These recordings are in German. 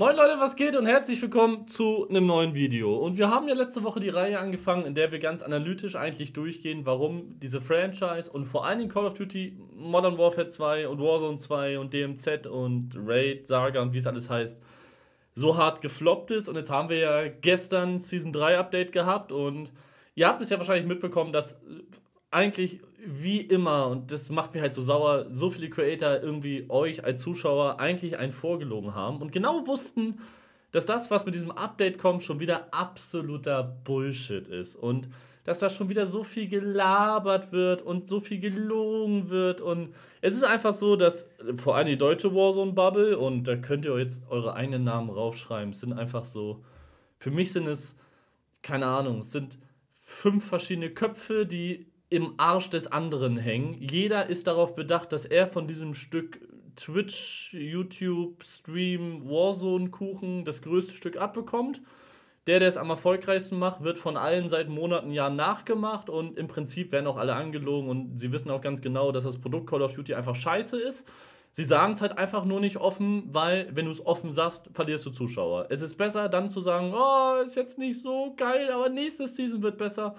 Moin Leute, was geht und herzlich willkommen zu einem neuen Video. Und wir haben ja letzte Woche die Reihe angefangen, in der wir ganz analytisch eigentlich durchgehen, warum diese Franchise und vor allen Dingen Call of Duty, Modern Warfare 2 und Warzone 2 und DMZ und Raid, Saga und wie es alles heißt, so hart gefloppt ist. Und jetzt haben wir ja gestern Season 3 Update gehabt und ihr habt es ja wahrscheinlich mitbekommen, dass eigentlich wie immer, und das macht mich halt so sauer, so viele Creator irgendwie euch als Zuschauer eigentlich einen vorgelogen haben und genau wussten, dass das, was mit diesem Update kommt, schon wieder absoluter Bullshit ist. Und dass da schon wieder so viel gelabert wird und so viel gelogen wird. Und es ist einfach so, dass vor allem die deutsche Warzone-Bubble, und da könnt ihr jetzt eure eigenen Namen raufschreiben, es sind einfach so, für mich sind es, keine Ahnung, es sind fünf verschiedene Köpfe, die im Arsch des anderen hängen. Jeder ist darauf bedacht, dass er von diesem Stück Twitch, YouTube, Stream, Warzone-Kuchen das größte Stück abbekommt. Der, der es am erfolgreichsten macht, wird von allen seit Monaten, Jahren nachgemacht und im Prinzip werden auch alle angelogen und sie wissen auch ganz genau, dass das Produkt Call of Duty einfach scheiße ist. Sie sagen es halt einfach nur nicht offen, weil wenn du es offen sagst, verlierst du Zuschauer. Es ist besser dann zu sagen, oh, ist jetzt nicht so geil, aber nächste Season wird besser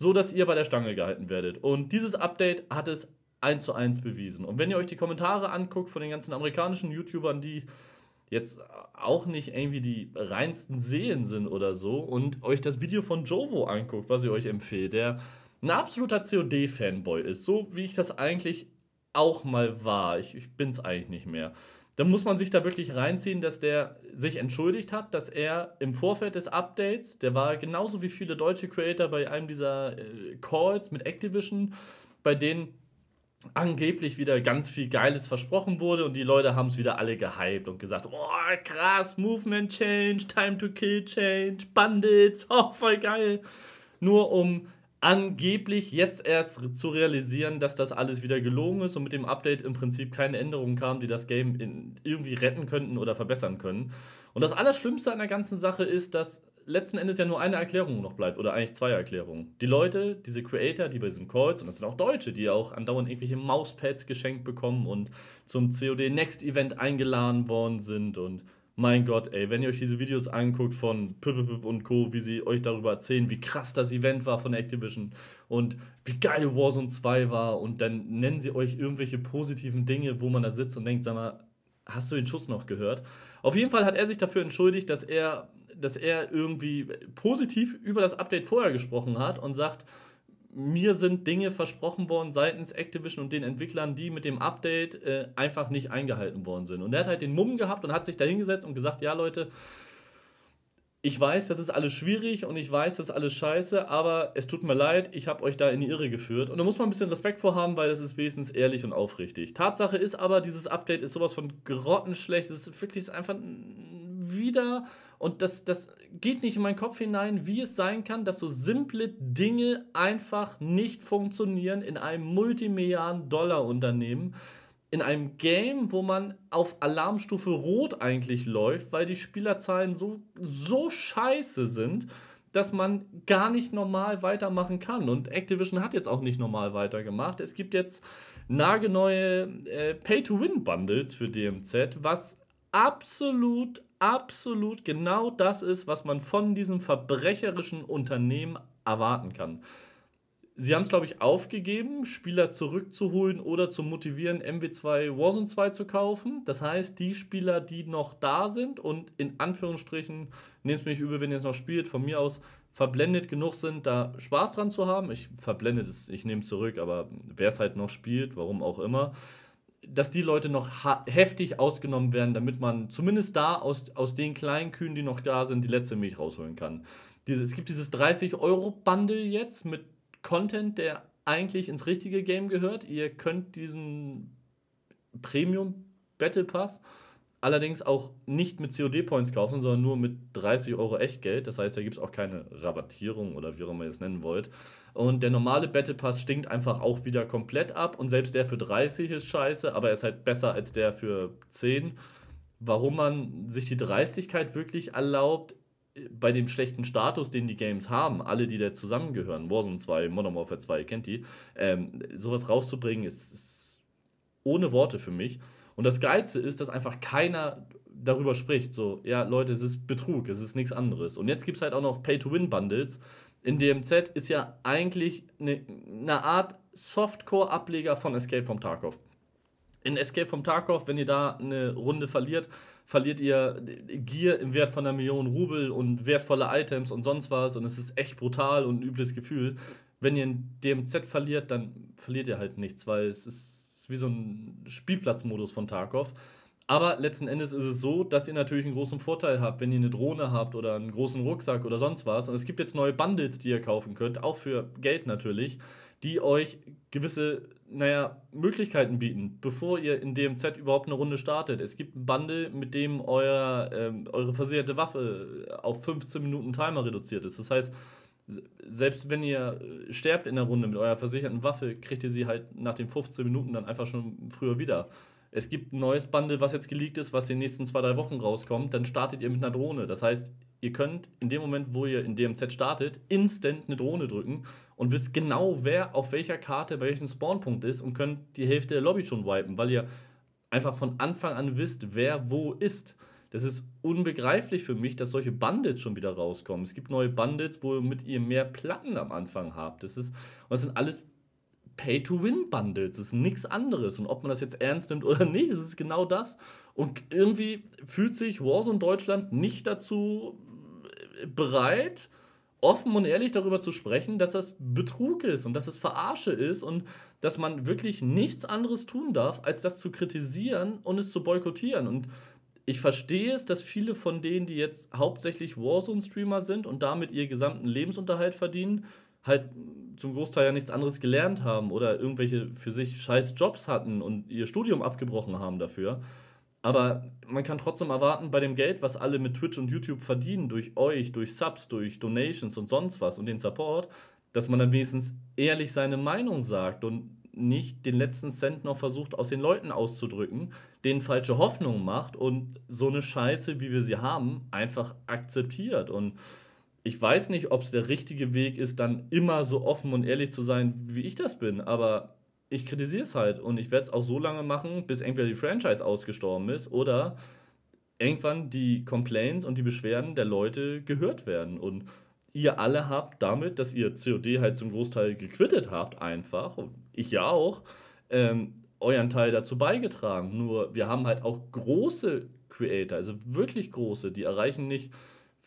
so dass ihr bei der Stange gehalten werdet. Und dieses Update hat es eins zu eins bewiesen. Und wenn ihr euch die Kommentare anguckt von den ganzen amerikanischen YouTubern, die jetzt auch nicht irgendwie die reinsten Seelen sind oder so und euch das Video von Jovo anguckt, was ich euch empfehle, der ein absoluter COD-Fanboy ist, so wie ich das eigentlich auch mal war. Ich, ich es eigentlich nicht mehr dann muss man sich da wirklich reinziehen, dass der sich entschuldigt hat, dass er im Vorfeld des Updates, der war genauso wie viele deutsche Creator bei einem dieser äh, Calls mit Activision, bei denen angeblich wieder ganz viel Geiles versprochen wurde und die Leute haben es wieder alle gehypt und gesagt, oh krass, Movement Change, Time to Kill Change, Bandits, oh voll geil. Nur um angeblich jetzt erst zu realisieren, dass das alles wieder gelogen ist und mit dem Update im Prinzip keine Änderungen kamen, die das Game in, irgendwie retten könnten oder verbessern können. Und das Allerschlimmste an der ganzen Sache ist, dass letzten Endes ja nur eine Erklärung noch bleibt oder eigentlich zwei Erklärungen. Die Leute, diese Creator, die bei diesem Calls, und das sind auch Deutsche, die auch andauernd irgendwelche Mauspads geschenkt bekommen und zum COD Next Event eingeladen worden sind und mein Gott, ey, wenn ihr euch diese Videos anguckt von Pipipip und Co., wie sie euch darüber erzählen, wie krass das Event war von Activision und wie geil Warzone 2 war und dann nennen sie euch irgendwelche positiven Dinge, wo man da sitzt und denkt, sag mal, hast du den Schuss noch gehört? Auf jeden Fall hat er sich dafür entschuldigt, dass er, dass er irgendwie positiv über das Update vorher gesprochen hat und sagt, mir sind Dinge versprochen worden seitens Activision und den Entwicklern, die mit dem Update äh, einfach nicht eingehalten worden sind. Und er hat halt den Mumm gehabt und hat sich da hingesetzt und gesagt, ja Leute, ich weiß, das ist alles schwierig und ich weiß, das ist alles scheiße, aber es tut mir leid, ich habe euch da in die Irre geführt. Und da muss man ein bisschen Respekt vorhaben, weil das ist wenigstens ehrlich und aufrichtig. Tatsache ist aber, dieses Update ist sowas von grottenschlecht. Es ist wirklich einfach wieder und das, das geht nicht in meinen Kopf hinein, wie es sein kann, dass so simple Dinge einfach nicht funktionieren in einem Multimilliarden-Dollar-Unternehmen, in einem Game, wo man auf Alarmstufe Rot eigentlich läuft, weil die Spielerzahlen so, so scheiße sind, dass man gar nicht normal weitermachen kann. Und Activision hat jetzt auch nicht normal weitergemacht. Es gibt jetzt nagelneue äh, Pay-to-Win-Bundles für DMZ, was absolut absolut genau das ist, was man von diesem verbrecherischen Unternehmen erwarten kann. Sie haben es, glaube ich, aufgegeben, Spieler zurückzuholen oder zu motivieren, MW2 Warzone 2 zu kaufen. Das heißt, die Spieler, die noch da sind und in Anführungsstrichen, nehmt es mich übel, wenn ihr es noch spielt, von mir aus verblendet genug sind, da Spaß dran zu haben. Ich verblendet es, ich nehme es zurück, aber wer es halt noch spielt, warum auch immer, dass die Leute noch heftig ausgenommen werden, damit man zumindest da aus, aus den kleinen Kühen, die noch da sind, die letzte Milch rausholen kann. Diese, es gibt dieses 30-Euro-Bundle jetzt mit Content, der eigentlich ins richtige Game gehört. Ihr könnt diesen Premium Battle Pass allerdings auch nicht mit COD-Points kaufen, sondern nur mit 30 Euro Echtgeld. Das heißt, da gibt es auch keine Rabattierung oder wie auch immer ihr es nennen wollt. Und der normale Battle Pass stinkt einfach auch wieder komplett ab. Und selbst der für 30 ist scheiße, aber er ist halt besser als der für 10. Warum man sich die Dreistigkeit wirklich erlaubt, äh, bei dem schlechten Status, den die Games haben, alle, die da zusammengehören, Warzone 2, Modern Warfare 2, kennt die, ähm, sowas rauszubringen, ist, ist ohne Worte für mich. Und das Geilste ist, dass einfach keiner darüber spricht. So, ja, Leute, es ist Betrug, es ist nichts anderes. Und jetzt gibt es halt auch noch Pay-to-Win-Bundles, in DMZ ist ja eigentlich eine, eine Art Softcore-Ableger von Escape from Tarkov. In Escape from Tarkov, wenn ihr da eine Runde verliert, verliert ihr Gier im Wert von einer Million Rubel und wertvolle Items und sonst was und es ist echt brutal und ein übles Gefühl. Wenn ihr in DMZ verliert, dann verliert ihr halt nichts, weil es ist wie so ein Spielplatzmodus von Tarkov aber letzten Endes ist es so, dass ihr natürlich einen großen Vorteil habt, wenn ihr eine Drohne habt oder einen großen Rucksack oder sonst was. Und es gibt jetzt neue Bundles, die ihr kaufen könnt, auch für Geld natürlich, die euch gewisse, naja, Möglichkeiten bieten, bevor ihr in DMZ überhaupt eine Runde startet. Es gibt ein Bundle, mit dem euer, ähm, eure versicherte Waffe auf 15 Minuten Timer reduziert ist. Das heißt, selbst wenn ihr äh, sterbt in der Runde mit eurer versicherten Waffe, kriegt ihr sie halt nach den 15 Minuten dann einfach schon früher wieder es gibt ein neues Bundle, was jetzt geleakt ist, was in den nächsten zwei, drei Wochen rauskommt, dann startet ihr mit einer Drohne. Das heißt, ihr könnt in dem Moment, wo ihr in DMZ startet, instant eine Drohne drücken und wisst genau, wer auf welcher Karte bei welchem Spawnpunkt ist und könnt die Hälfte der Lobby schon wipen, weil ihr einfach von Anfang an wisst, wer wo ist. Das ist unbegreiflich für mich, dass solche Bundles schon wieder rauskommen. Es gibt neue Bundles, wo ihr mit ihr mehr Platten am Anfang habt. Das ist, das sind alles Pay-to-Win-Bundles. Das ist nichts anderes. Und ob man das jetzt ernst nimmt oder nicht, das ist genau das. Und irgendwie fühlt sich Warzone Deutschland nicht dazu äh, bereit, offen und ehrlich darüber zu sprechen, dass das Betrug ist und dass es Verarsche ist und dass man wirklich nichts anderes tun darf, als das zu kritisieren und es zu boykottieren. Und ich verstehe es, dass viele von denen, die jetzt hauptsächlich Warzone-Streamer sind und damit ihren gesamten Lebensunterhalt verdienen, halt zum Großteil ja nichts anderes gelernt haben oder irgendwelche für sich scheiß Jobs hatten und ihr Studium abgebrochen haben dafür. Aber man kann trotzdem erwarten, bei dem Geld, was alle mit Twitch und YouTube verdienen, durch euch, durch Subs, durch Donations und sonst was und den Support, dass man dann wenigstens ehrlich seine Meinung sagt und nicht den letzten Cent noch versucht, aus den Leuten auszudrücken, denen falsche Hoffnungen macht und so eine Scheiße, wie wir sie haben, einfach akzeptiert. Und ich weiß nicht, ob es der richtige Weg ist, dann immer so offen und ehrlich zu sein, wie ich das bin, aber ich kritisiere es halt und ich werde es auch so lange machen, bis entweder die Franchise ausgestorben ist oder irgendwann die Complaints und die Beschwerden der Leute gehört werden. Und ihr alle habt damit, dass ihr COD halt zum Großteil gequittet habt, einfach, und ich ja auch, ähm, euren Teil dazu beigetragen. Nur wir haben halt auch große Creator, also wirklich große, die erreichen nicht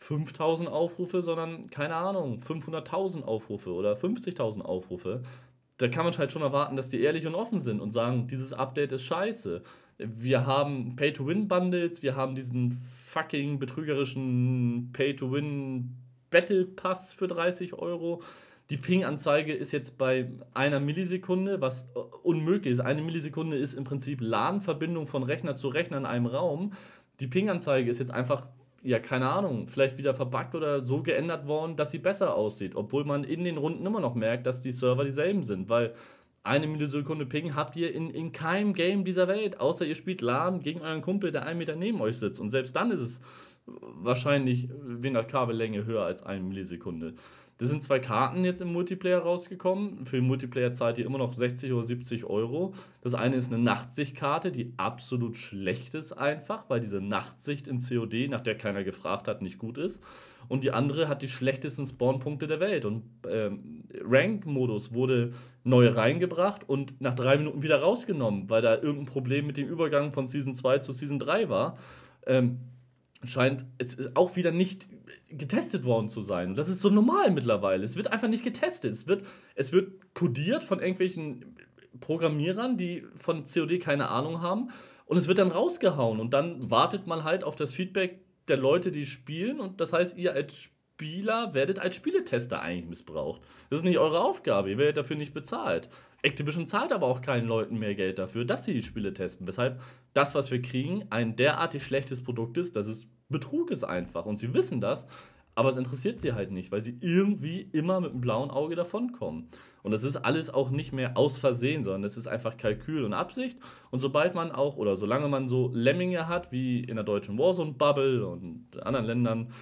5000 Aufrufe, sondern keine Ahnung, 500.000 Aufrufe oder 50.000 Aufrufe. Da kann man halt schon erwarten, dass die ehrlich und offen sind und sagen, dieses Update ist scheiße. Wir haben Pay-to-Win-Bundles, wir haben diesen fucking betrügerischen Pay-to-Win Battle Pass für 30 Euro. Die Ping-Anzeige ist jetzt bei einer Millisekunde, was unmöglich ist. Eine Millisekunde ist im Prinzip LAN-Verbindung von Rechner zu Rechner in einem Raum. Die Ping-Anzeige ist jetzt einfach ja, keine Ahnung, vielleicht wieder verbuggt oder so geändert worden, dass sie besser aussieht, obwohl man in den Runden immer noch merkt, dass die Server dieselben sind, weil eine Millisekunde Ping habt ihr in, in keinem Game dieser Welt, außer ihr spielt LAN gegen euren Kumpel, der einen Meter neben euch sitzt und selbst dann ist es wahrscheinlich äh, wegen der Kabellänge höher als eine Millisekunde. Das sind zwei Karten jetzt im Multiplayer rausgekommen. Für den Multiplayer zahlt ihr immer noch 60 oder 70 Euro. Das eine ist eine Nachtsichtkarte, die absolut schlecht ist einfach, weil diese Nachtsicht in COD, nach der keiner gefragt hat, nicht gut ist. Und die andere hat die schlechtesten Spawnpunkte der Welt. Und ähm, Ranked-Modus wurde neu reingebracht und nach drei Minuten wieder rausgenommen, weil da irgendein Problem mit dem Übergang von Season 2 zu Season 3 war. Ähm, scheint es auch wieder nicht getestet worden zu sein. das ist so normal mittlerweile. Es wird einfach nicht getestet. Es wird, es wird codiert von irgendwelchen Programmierern, die von COD keine Ahnung haben. Und es wird dann rausgehauen. Und dann wartet man halt auf das Feedback der Leute, die spielen. Und das heißt, ihr als Spieler Spieler werdet als Spieletester eigentlich missbraucht. Das ist nicht eure Aufgabe, ihr werdet dafür nicht bezahlt. Activision zahlt aber auch keinen Leuten mehr Geld dafür, dass sie die Spiele testen. Weshalb das, was wir kriegen, ein derartig schlechtes Produkt ist, dass es Betrug ist einfach. Und sie wissen das, aber es interessiert sie halt nicht, weil sie irgendwie immer mit einem blauen Auge davonkommen. Und das ist alles auch nicht mehr aus Versehen, sondern es ist einfach Kalkül und Absicht. Und sobald man auch, oder solange man so Lemminge hat, wie in der deutschen Warzone-Bubble und anderen Ländern,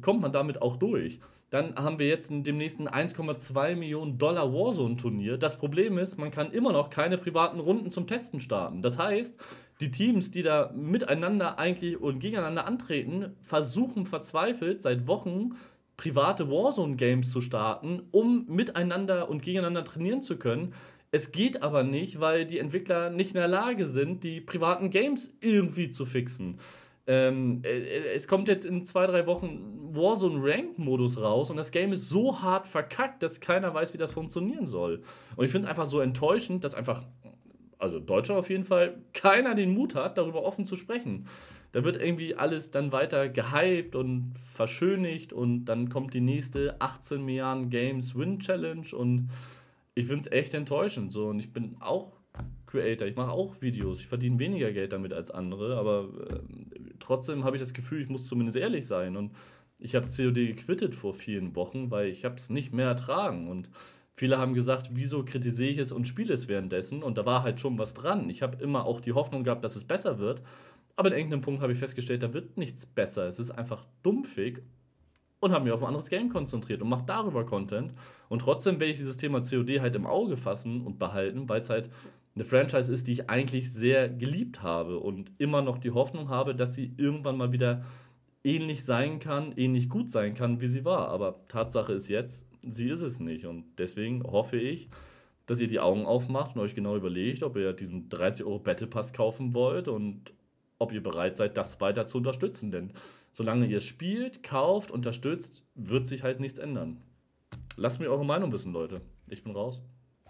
kommt man damit auch durch. Dann haben wir jetzt demnächst ein 1,2 Millionen Dollar Warzone-Turnier. Das Problem ist, man kann immer noch keine privaten Runden zum Testen starten. Das heißt, die Teams, die da miteinander eigentlich und gegeneinander antreten, versuchen verzweifelt seit Wochen private Warzone-Games zu starten, um miteinander und gegeneinander trainieren zu können. Es geht aber nicht, weil die Entwickler nicht in der Lage sind, die privaten Games irgendwie zu fixen. Ähm, äh, äh, es kommt jetzt in zwei, drei Wochen Warzone Rank-Modus raus und das Game ist so hart verkackt, dass keiner weiß, wie das funktionieren soll. Und ich finde es einfach so enttäuschend, dass einfach, also Deutscher auf jeden Fall, keiner den Mut hat, darüber offen zu sprechen. Da wird irgendwie alles dann weiter gehypt und verschönigt und dann kommt die nächste 18 Milliarden Games Win Challenge und ich finde es echt enttäuschend so und ich bin auch Creator. Ich mache auch Videos. Ich verdiene weniger Geld damit als andere, aber äh, trotzdem habe ich das Gefühl, ich muss zumindest ehrlich sein. Und ich habe COD gequittet vor vielen Wochen, weil ich habe es nicht mehr ertragen. Und viele haben gesagt, wieso kritisiere ich es und spiele es währenddessen? Und da war halt schon was dran. Ich habe immer auch die Hoffnung gehabt, dass es besser wird. Aber in irgendeinem Punkt habe ich festgestellt, da wird nichts besser. Es ist einfach dumpfig und habe mich auf ein anderes Game konzentriert und mache darüber Content. Und trotzdem werde ich dieses Thema COD halt im Auge fassen und behalten, weil es halt eine Franchise ist, die ich eigentlich sehr geliebt habe und immer noch die Hoffnung habe, dass sie irgendwann mal wieder ähnlich sein kann, ähnlich gut sein kann, wie sie war. Aber Tatsache ist jetzt, sie ist es nicht. Und deswegen hoffe ich, dass ihr die Augen aufmacht und euch genau überlegt, ob ihr diesen 30 Euro Battle Pass kaufen wollt und ob ihr bereit seid, das weiter zu unterstützen. Denn solange ihr spielt, kauft, unterstützt, wird sich halt nichts ändern. Lasst mir eure Meinung wissen, Leute. Ich bin raus.